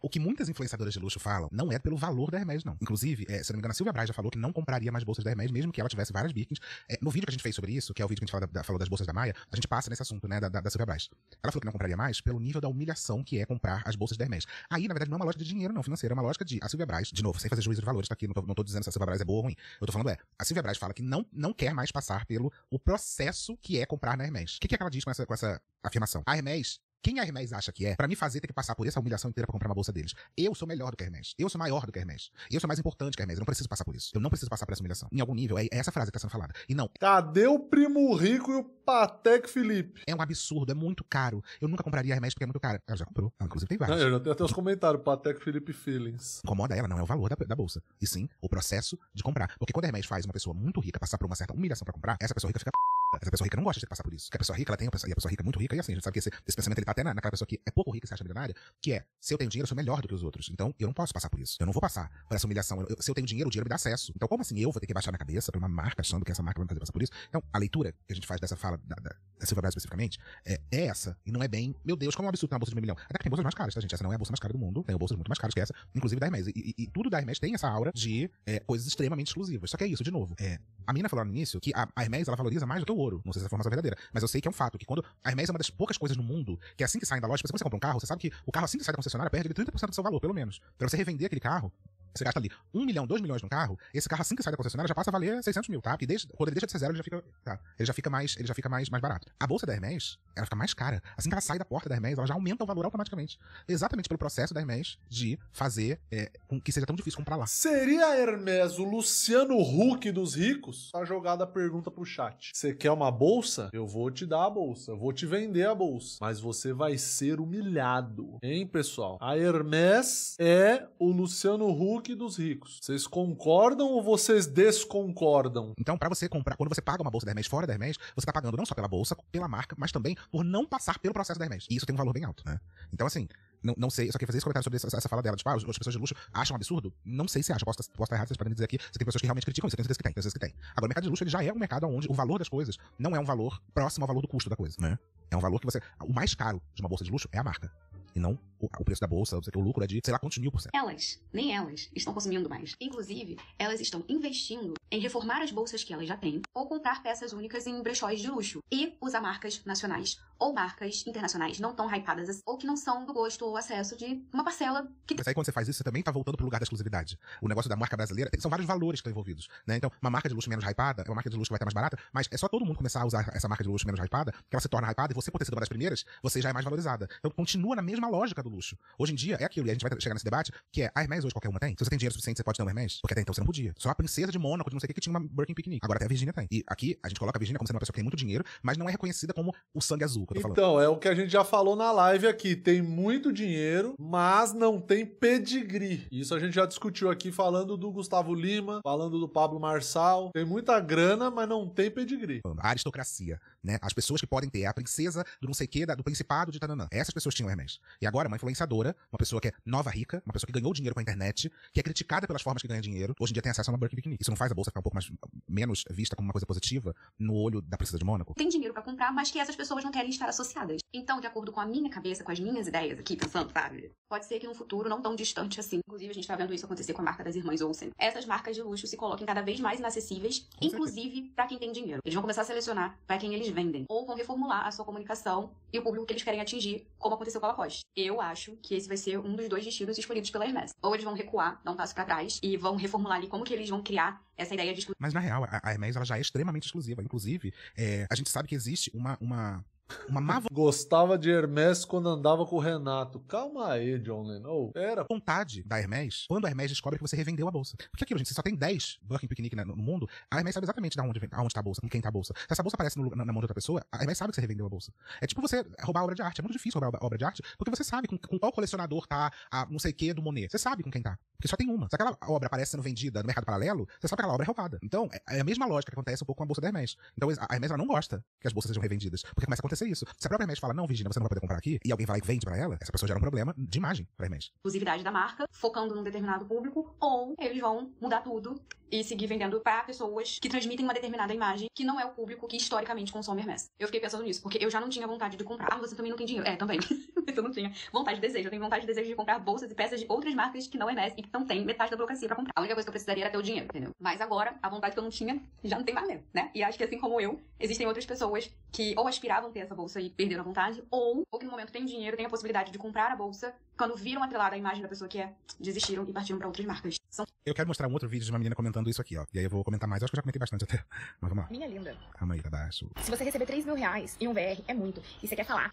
O que muitas influenciadoras de luxo falam não é pelo valor da Hermes, não. Inclusive, é, se não me engano, a Silvia Braz já falou que não compraria mais bolsas da Hermes, mesmo que ela tivesse várias Birkins. É, no vídeo que a gente fez sobre isso, que é o vídeo que a gente fala da, da, falou das bolsas da Maia, a gente passa nesse assunto, né, da, da, da Silvia Braz. Ela falou que não compraria mais pelo nível da humilhação que é comprar as bolsas da Hermes. Aí, na verdade, não é uma lógica de dinheiro, não, financeira, é uma lógica de a Silvia Braz, de novo, sem fazer juízo de valores, tá aqui, não tô, não tô dizendo se a Silvia Braz é boa ou ruim. Eu tô falando é, a Silvia Braz fala que não, não quer mais passar pelo o processo que é comprar na Hermes. O que, que é que ela diz com essa, com essa afirmação? A Hermes quem a Hermes acha que é, para me fazer ter que passar por essa humilhação inteira pra comprar uma bolsa deles? Eu sou melhor do que a Hermes. Eu sou maior do que a Hermes. Eu sou mais importante que a Hermes. Eu não preciso passar por isso. Eu não preciso passar por essa humilhação. Em algum nível, é essa frase que tá sendo falada. E não. Cadê o primo rico e o Patek Felipe? É um absurdo, é muito caro. Eu nunca compraria a Hermes porque é muito caro. Ela já comprou. Ela, inclusive, tem vários. É, eu já tenho até os comentários, Patek Felipe Feelings. Incomoda ela, não é o valor da, da bolsa. E sim, o processo de comprar. Porque quando a Hermes faz uma pessoa muito rica passar por uma certa humilhação para comprar, essa pessoa rica fica p... Essa pessoa rica não gosta de passar por isso. Porque a pessoa rica, ela tem, e a pessoa rica é muito rica, e assim, a gente sabe que esse, esse pensamento ele até na, naquela pessoa que é pouco rica e se acha milionária, que é, se eu tenho dinheiro, eu sou melhor do que os outros. Então, eu não posso passar por isso. Eu não vou passar por essa humilhação. Eu, se eu tenho dinheiro, o dinheiro me dá acesso. Então, como assim eu vou ter que baixar minha cabeça pra uma marca achando que essa marca vai me fazer passar por isso? Então, a leitura que a gente faz dessa fala da, da, da Silvia Brás especificamente é, é, essa. E não é bem, meu Deus, como é um absurdo ter uma bolsa de meio milhão. Até que tem bolsas mais caras, tá, gente? Essa não é a bolsa mais cara do mundo. Tem bolsas muito mais caras que essa, inclusive da Hermes. E, e, e tudo da Hermes tem essa aura de é, coisas extremamente exclusivas. Só que é isso, de novo. É, a mina falou no início que a, a Hermes ela valoriza mais do que o ouro. Não sei se essa informação é verdadeira, mas eu sei que é um fato que quando a Hermes é uma das poucas coisas no mundo que assim que saem da loja, você, compra um carro, você sabe que o carro assim que sai da concessionária perde 30% do seu valor, pelo menos. Pra você revender aquele carro, você gasta ali 1 milhão, 2 milhões num carro, esse carro assim que sai da concessionária já passa a valer 600 mil, tá? Porque desde, quando ele deixa de ser zero, ele já fica, tá? Ele já fica mais, ele já fica mais, mais barato. A bolsa da Hermes, ela fica mais cara. Assim que ela sai da porta da Hermes, ela já aumenta o valor automaticamente. Exatamente pelo processo da Hermes de fazer é, que seja tão difícil comprar lá. Seria a Hermes o Luciano Huck dos ricos? Tá jogada a pergunta pro chat. Você quer uma bolsa? Eu vou te dar a bolsa. Eu vou te vender a bolsa. Mas você vai ser humilhado. Hein, pessoal? A Hermes é o Luciano Huck Facebook dos ricos. Vocês concordam ou vocês desconcordam? Então, para você comprar, quando você paga uma bolsa da Hermes fora da Hermes, você tá pagando não só pela bolsa, pela marca, mas também por não passar pelo processo da Hermes. E isso tem um valor bem alto, né? Então, assim, não, não sei, eu só queria fazer esse comentário sobre essa, essa fala dela, tipo, ah, as pessoas de luxo acham um absurdo. Não sei se acha posso, posso estar errado, vocês podem me dizer aqui, você tem pessoas que realmente criticam isso, tem certeza que tem, tem certeza que tem. Agora, o mercado de luxo ele já é um mercado onde o valor das coisas não é um valor próximo ao valor do custo da coisa, né? É um valor que você. O mais caro de uma bolsa de luxo é a marca e não o, o preço da bolsa, o lucro é de sei lá quantos mil por cento. Elas, nem elas, estão consumindo mais. Inclusive, elas estão investindo em reformar as bolsas que elas já têm ou comprar peças únicas em brechóis de luxo e usar marcas nacionais ou marcas internacionais não tão hypadas assim, ou que não são do gosto ou acesso de uma parcela que. Mas aí quando você faz isso, você também tá voltando pro lugar da exclusividade. O negócio da marca brasileira, são vários valores que estão envolvidos, né? Então, uma marca de luxo menos hypada é uma marca de luxo que vai estar mais barata, mas é só todo mundo começar a usar essa marca de luxo menos hypada, que ela se torna hypada e você por ter sido uma das primeiras, você já é mais valorizada. Então, continua na mesma lógica do luxo. Hoje em dia é aquilo, e a gente vai chegar nesse debate, que é a Hermes hoje qualquer uma tem. Se você tem dinheiro suficiente, você pode ter uma Hermes, porque até então você não podia. Só a princesa de Mônaco, de não sei o que, que tinha uma Birkin picnic. Agora até a Virginia tem. E aqui a gente coloca a Virginia como sendo uma pessoa que tem muito dinheiro, mas não é reconhecida como o sangue azul então, é o que a gente já falou na live aqui. Tem muito dinheiro, mas não tem pedigree. Isso a gente já discutiu aqui falando do Gustavo Lima, falando do Pablo Marçal. Tem muita grana, mas não tem pedigree. Aristocracia né? As pessoas que podem ter a princesa do não sei o que, do principado de Tananã. Essas pessoas tinham Hermes. E agora, uma influenciadora, uma pessoa que é nova rica, uma pessoa que ganhou dinheiro com a internet, que é criticada pelas formas que ganha dinheiro, hoje em dia tem acesso a uma Burke Bikini. Isso não faz a bolsa ficar um pouco mais, menos vista como uma coisa positiva no olho da princesa de Mônaco? Tem dinheiro para comprar, mas que essas pessoas não querem estar associadas. Então, de acordo com a minha cabeça, com as minhas ideias aqui, pensando, sabe? Pode ser que num futuro não tão distante assim. Inclusive, a gente tá vendo isso acontecer com a marca das irmãs Olsen. Essas marcas de luxo se coloquem cada vez mais inacessíveis, com inclusive para quem tem dinheiro. Eles vão começar a selecionar para quem eles eles vendem, ou vão reformular a sua comunicação e o público que eles querem atingir, como aconteceu com a Lacoste. Eu acho que esse vai ser um dos dois destinos escolhidos pela Hermès. Ou eles vão recuar, dar um passo para trás e vão reformular ali como que eles vão criar essa ideia de exclusividade. Mas na real, a, Hermes Hermès ela já é extremamente exclusiva. Inclusive, é, a gente sabe que existe uma, uma uma má Gostava de Hermes quando andava com o Renato. Calma aí, John Lennon. Era. Vontade da Hermes. Quando a Hermes descobre que você revendeu a bolsa. Porque aquilo, gente, você só tem 10 Birkin Piquenique né, no mundo, a Hermes sabe exatamente de onde, aonde tá a bolsa, com quem tá a bolsa. Se essa bolsa aparece no, na, na, mão de outra pessoa, a Hermes sabe que você revendeu a bolsa. É tipo você roubar obra de arte. É muito difícil roubar obra de arte, porque você sabe com, com qual colecionador tá a não sei o que do Monet. Você sabe com quem tá. Porque só tem uma. Se aquela obra aparece sendo vendida no mercado paralelo, você sabe que aquela obra é roubada. Então, é, é a mesma lógica que acontece um pouco com a bolsa da Hermes. Então, a Hermes ela não gosta que as bolsas sejam revendidas. Porque começa a acontecer isso. Se a própria Hermes fala, não, Virginia, você não vai poder comprar aqui, e alguém vai lá e vende para ela, essa pessoa gera um problema de imagem pra Hermes. Inclusividade da marca, focando num determinado público, ou eles vão mudar tudo e seguir vendendo para pessoas que transmitem uma determinada imagem, que não é o público que historicamente consome Hermes. Eu fiquei pensando nisso, porque eu já não tinha vontade de comprar. Ah, você também não tem dinheiro? É, também. eu não tinha vontade de desejo. Eu tenho vontade de desejo de comprar bolsas e peças de outras marcas que não é Hermes não tem metade da burocracia pra comprar. A única coisa que eu precisaria era ter o dinheiro, entendeu? Mas agora, a vontade que eu não tinha, já não tem valendo, né? E acho que assim como eu, existem outras pessoas que ou aspiravam ter essa bolsa e perderam a vontade, ou, ou que no momento tem dinheiro, tem a possibilidade de comprar a bolsa, quando viram atrelada a imagem da pessoa que é, desistiram e partiram para outras marcas. São... Eu quero mostrar um outro vídeo de uma menina comentando isso aqui, ó. E aí eu vou comentar mais. acho que eu já comentei bastante até. Mas vamos lá. Minha linda. Calma aí, tá baixo. Se você receber 3 mil reais em um VR, é muito. E você quer falar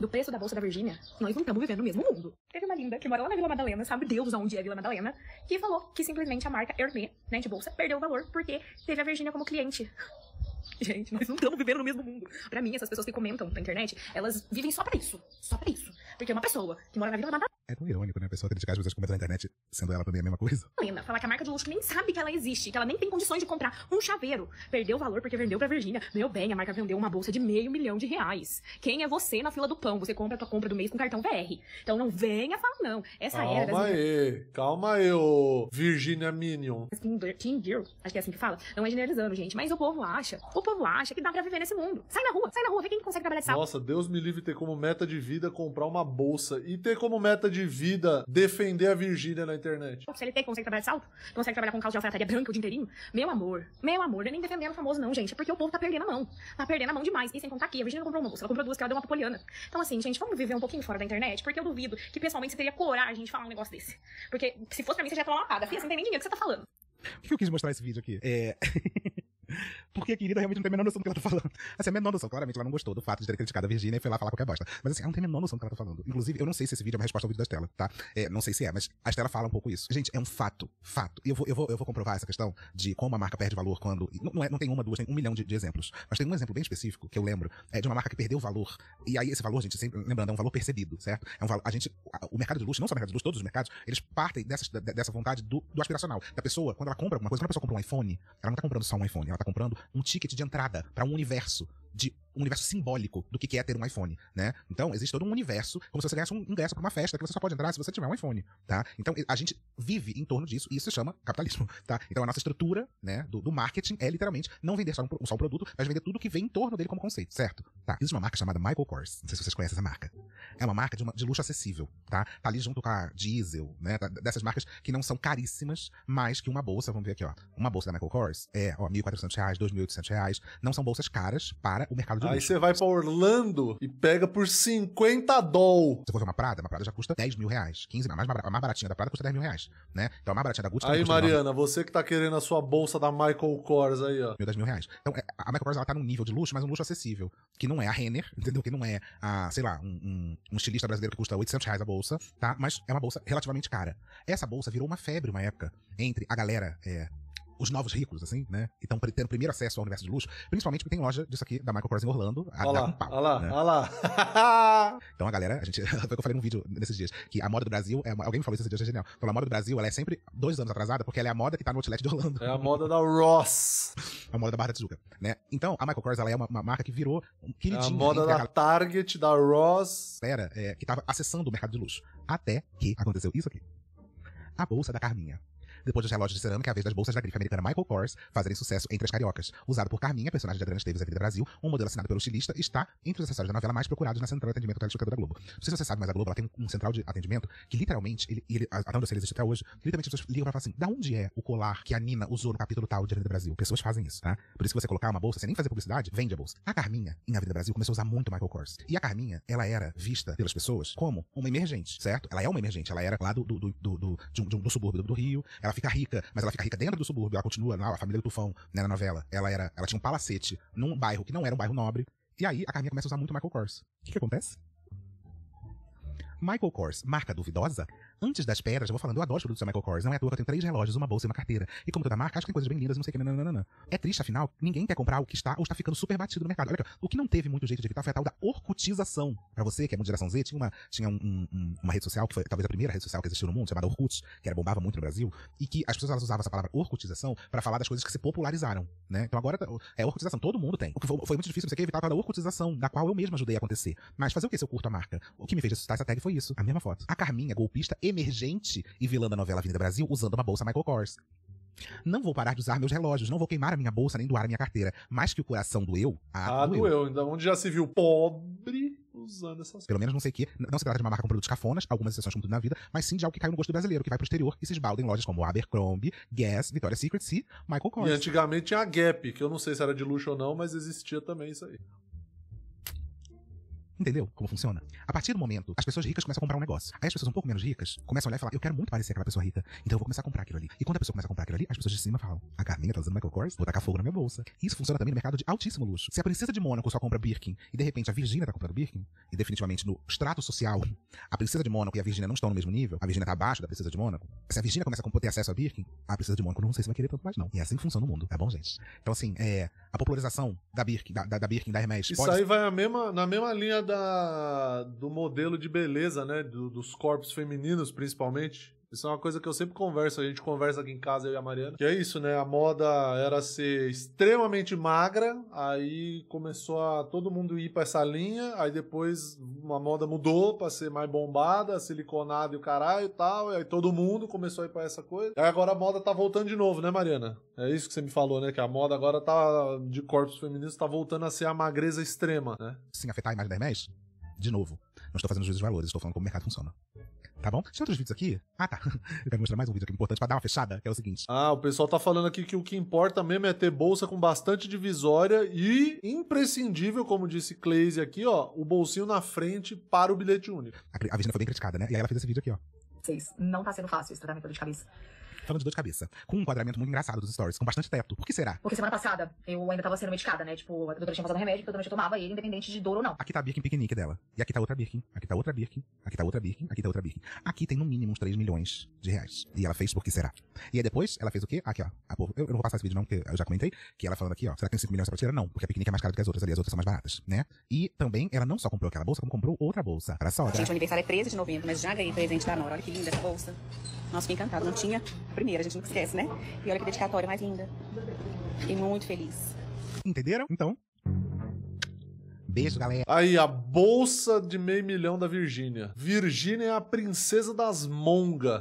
do preço da bolsa da Virgínia, nós não estamos vivendo no mesmo mundo. Teve uma linda que mora lá na Vila Madalena, sabe Deus aonde é a Vila Madalena, que falou que simplesmente a marca Hermé, né, de bolsa, perdeu o valor porque teve a Virgínia como cliente. Gente, nós não estamos vivendo no mesmo mundo. Para mim, essas pessoas que comentam na internet, elas vivem só para isso. Só para isso. Porque uma pessoa que mora na Vila Madalena. É tão irônico, né? A pessoa criticar as pessoas que comentam na internet, sendo ela pra mim a mesma coisa. Lenda, falar que a marca de luxo nem sabe que ela existe, que ela nem tem condições de comprar um chaveiro, perdeu o valor porque vendeu pra Virgínia. Meu bem, a marca vendeu uma bolsa de meio milhão de reais. Quem é você na fila do pão? cartão. Você compra a tua compra do mês com cartão VR. Então não venha falar não. Essa calma era Calma aí, calma aí, ô Virginia Minion. Teen Girl, acho que é assim que fala. Não é generalizando, gente, mas o povo acha, o povo acha que dá pra viver nesse mundo. Sai na rua, sai na rua, vê quem consegue trabalhar de sábado. Nossa, Deus me livre ter como meta de vida comprar uma bolsa e ter como meta de vida defender a Virgínia na internet. Se ele tem, consegue trabalhar de salto, consegue trabalhar com calça de alfaiataria branca o dia inteirinho. Meu amor, meu amor, ele nem defendendo o famoso não, gente, é porque o povo tá perdendo a mão. Tá perdendo a mão demais. E sem contar aqui, a Virgínia comprou uma bolsa, ela comprou duas que ela deu uma Poliana. Então, assim, gente, vamos viver um pouquinho fora da internet, porque eu duvido que pessoalmente você teria coragem de falar um negócio desse. Porque se fosse pra mim, você já ia falar uma lapada. Fia, você não tem nem dinheiro que você tá falando. O que eu quis mostrar esse vídeo aqui? É. Porque a querida realmente não tem a menor noção do que ela tá falando. Assim, a menor noção, claramente, ela não gostou do fato de ter criticado a Virginia e foi lá falar qualquer bosta. Mas assim, ela não tem a menor noção do que ela tá falando. Inclusive, eu não sei se esse vídeo é uma resposta ao vídeo da Estela, tá? É, não sei se é, mas a Estela fala um pouco isso. Gente, é um fato. Fato. E eu vou, eu vou, eu vou comprovar essa questão de como a marca perde valor quando. Não, não, é, não tem uma, duas, tem um milhão de, de, exemplos. Mas tem um exemplo bem específico que eu lembro. É de uma marca que perdeu valor. E aí, esse valor, gente, sempre, lembrando, é um valor percebido, certo? É um valor. A gente. A, o mercado de luxo, não só o mercado de luxo, todos os mercados, eles partem dessas, dessa vontade do, do aspiracional. Da pessoa, quando ela compra alguma coisa, quando a pessoa compra um iPhone, ela não tá comprando só um iPhone, está comprando um ticket de entrada para um universo de um universo simbólico do que é ter um iPhone, né? Então, existe todo um universo, como se você ganhasse um ingresso para uma festa, que você só pode entrar se você tiver um iPhone, tá? Então, a gente vive em torno disso, e isso se chama capitalismo, tá? Então, a nossa estrutura, né, do, do marketing é literalmente não vender só um, só um produto, mas vender tudo que vem em torno dele como conceito, certo? Tá, existe uma marca chamada Michael Kors, não sei se vocês conhecem essa marca. É uma marca de, uma, de luxo acessível, tá? Tá ali junto com a Diesel, né, tá, dessas marcas que não são caríssimas, mais que uma bolsa, vamos ver aqui, ó. Uma bolsa da Michael Kors é, ó, R$ 1.400, R$ 2.800, não são bolsas caras para para o mercado de Aí você vai para Orlando e pega por 50 doll. você for uma Prada, uma Prada já custa 10 mil reais. 15, a mais, a mais baratinha da Prada custa 10 mil reais, né? Então a mais baratinha da Gucci... Tá aí, Mariana, você que tá querendo a sua bolsa da Michael Kors aí, ó. Mil, 10 mil reais. Então é, a Michael Kors, ela tá num nível de luxo, mas um luxo acessível. Que não é a Renner, entendeu? Que não é a, sei lá, um, um, um estilista brasileiro que custa 800 reais a bolsa, tá? Mas é uma bolsa relativamente cara. Essa bolsa virou uma febre uma época entre a galera é, os novos ricos, assim, né? E estão tendo primeiro acesso ao universo de luxo, principalmente porque tem loja disso aqui da Michael Kors em Orlando. olha lá, olha lá, né? olha lá. então a galera, a gente, foi o que eu falei num vídeo nesses dias, que a moda do Brasil, é, alguém me falou isso esses dias, é genial. Falou, a moda do Brasil, ela é sempre dois anos atrasada, porque ela é a moda que tá no outlet de Orlando. É a moda da Ross. a moda da Barra da Tijuca, né? Então, a Michael Kors, ela é uma, uma marca que virou um queridinho. É a moda da Target, da Ross. Espera, é, que tava acessando o mercado de luxo. Até que aconteceu isso aqui. A bolsa da Carminha. Depois dos relógios de cerâmica, é a vez das bolsas da grife americana Michael Kors fazerem sucesso entre as cariocas. Usado por Carminha, personagem de Adriana Esteves da Vida Brasil, um modelo assinado pelo estilista, está entre os acessórios da novela mais procurados na central de atendimento telechocador da Globo. Não sei se você sabe, mas a Globo ela tem um central de atendimento que literalmente, ele, ele, até onde existe até hoje, literalmente as pessoas ligam pra falar assim, da onde é o colar que a Nina usou no capítulo tal de Avenida Brasil? Pessoas fazem isso, tá? Por isso que você colocar uma bolsa sem nem fazer publicidade, vende a bolsa. A Carminha, em Avenida Brasil, começou a usar muito Michael Kors. E a Carminha, ela era vista pelas pessoas como uma emergente, certo? Ela é uma emergente, ela era lá do, do, do, do, de um, de um, do subúrbio do, do Rio, ela ela fica rica, mas ela fica rica dentro do subúrbio, ela continua, a família do Tufão, né, na novela, ela era, ela tinha um palacete num bairro que não era um bairro nobre, e aí a Carminha começa a usar muito Michael Kors. O que, que acontece? Michael Kors, marca duvidosa, Antes das pedras, eu vou falando, eu adoro os produtos da Michael Kors. Não é à toa que eu tenho três relógios, uma bolsa e uma carteira. E como toda marca, acho que tem coisas bem lindas, não sei o que, não, não, não, É triste, afinal, ninguém quer comprar o que está ou está ficando super batido no mercado. Olha o que não teve muito jeito de evitar foi a tal da orcutização. Pra você, que é muito geração Z, tinha uma, tinha um, um, uma rede social, que foi talvez a primeira rede social que existiu no mundo, chamada Orkut, que era bombava muito no Brasil, e que as pessoas usavam essa palavra orcutização para falar das coisas que se popularizaram, né? Então agora tá, é orcutização, todo mundo tem. O que foi, foi muito difícil, você quer evitar a tal da orcutização, da qual eu mesmo ajudei a acontecer. Mas fazer o que se eu curto a marca? O que me fez ressuscitar essa tag foi isso, a mesma foto. A Carminha, golpista e emergente e vilã da novela Avenida Brasil usando uma bolsa Michael Kors. Não vou parar de usar meus relógios, não vou queimar a minha bolsa nem doar a minha carteira. Mais que o coração doeu, ah, ah doeu. doeu. Ainda onde já se viu pobre usando essas Pelo menos não sei que. Não se trata de uma marca com produtos cafonas, algumas exceções como tudo na vida, mas sim de algo que caiu no gosto do brasileiro, que vai pro exterior e se esbalda em lojas como Abercrombie, Guess, Victoria's Secret e Michael Kors. E antigamente tinha a Gap, que eu não sei se era de luxo ou não, mas existia também isso aí. Entendeu como funciona? A partir do momento, as pessoas ricas começam a comprar um negócio. Aí as pessoas um pouco menos ricas começam a olhar e falar, eu quero muito parecer aquela pessoa rica, então eu vou começar a comprar aquilo ali. E quando a pessoa começa a comprar aquilo ali, as pessoas de cima falam, a Carminha tá usando Michael Kors, vou tacar fogo na minha bolsa. Isso funciona também no mercado de altíssimo luxo. Se a princesa de Mônaco só compra Birkin e de repente a Virgínia tá comprando Birkin, e definitivamente no extrato social, a princesa de Mônaco e a Virgínia não estão no mesmo nível, a Virgínia tá abaixo da princesa de Mônaco. Se a Virgínia começa a ter acesso a Birkin, a princesa de Mônaco não sei se vai querer tanto mais não. E é assim que funciona o mundo, tá bom, gente? Então assim, é, a popularização da Birkin, da, da, da Birkin, da Hermes. Isso pode... aí vai mesma, na mesma linha da, do modelo de beleza, né? Do, dos corpos femininos, principalmente. Isso é uma coisa que eu sempre converso, a gente conversa aqui em casa, eu e a Mariana. Que é isso, né? A moda era ser extremamente magra, aí começou a todo mundo ir pra essa linha, aí depois a moda mudou pra ser mais bombada, siliconada e o caralho e tal, e aí todo mundo começou a ir pra essa coisa. Aí agora a moda tá voltando de novo, né, Mariana? É isso que você me falou, né? Que a moda agora tá, de corpos femininos, tá voltando a ser a magreza extrema, né? Sem afetar a imagem da Hermes? De novo, não estou fazendo juízo de valores, estou falando como o mercado funciona tá bom? Tem outros vídeos aqui? Ah, tá. Eu quero mostrar mais um vídeo aqui importante pra dar uma fechada, que é o seguinte. Ah, o pessoal tá falando aqui que o que importa mesmo é ter bolsa com bastante divisória e imprescindível, como disse Clayze aqui, ó, o bolsinho na frente para o bilhete único. A, a Virginia foi bem criticada, né? E aí ela fez esse vídeo aqui, ó. Vocês, Não tá sendo fácil, isso tá dando de cabeça falando de dor de cabeça. Com um enquadramento muito engraçado dos stories, com bastante teto. Por que será? Porque semana passada eu ainda tava sendo medicada, né? Tipo, a doutora tinha passado remédio que eu também tomava ele, independente de dor ou não. Aqui tá a Birkin piquenique dela. E aqui tá outra Birkin. Aqui tá outra Birkin. Aqui tá outra Birkin. Aqui tá outra Birkin. Aqui tem no mínimo uns 3 milhões de reais. E ela fez por que será. E aí depois ela fez o quê? Aqui, ó. eu, não vou passar esse vídeo não, porque eu já comentei. Que ela falando aqui, ó. Será que tem 5 milhões pra tirar? Não, porque a piquenique é mais cara do que as outras ali. As outras são mais baratas, né? E também ela não só comprou aquela bolsa, como comprou outra bolsa. era só. Gente, o aniversário é 13 de novembro, mas já ganhei presente da Nora. Olha que linda essa bolsa. Nossa, fiquei encantado. Não tinha primeira, a gente nunca esquece, né? E olha que dedicatória mais linda. e muito feliz. Entenderam? Então. Beijo, galera. Aí, a bolsa de meio milhão da Virgínia. Virgínia é a princesa das mongas.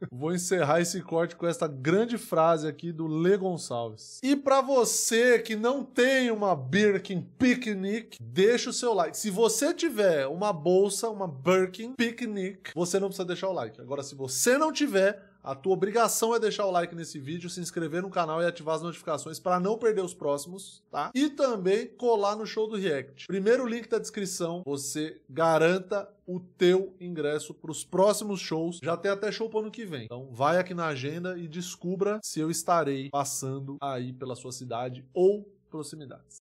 Vou encerrar esse corte com esta grande frase aqui do Lê Gonçalves. E para você que não tem uma Birkin Picnic, deixa o seu like. Se você tiver uma bolsa, uma Birkin Picnic, você não precisa deixar o like. Agora, se você não tiver, a tua obrigação é deixar o like nesse vídeo, se inscrever no canal e ativar as notificações para não perder os próximos, tá? E também colar no show do React. Primeiro link da descrição, você garanta o teu ingresso para os próximos shows. Já tem até show para ano que vem. Então vai aqui na agenda e descubra se eu estarei passando aí pela sua cidade ou proximidades.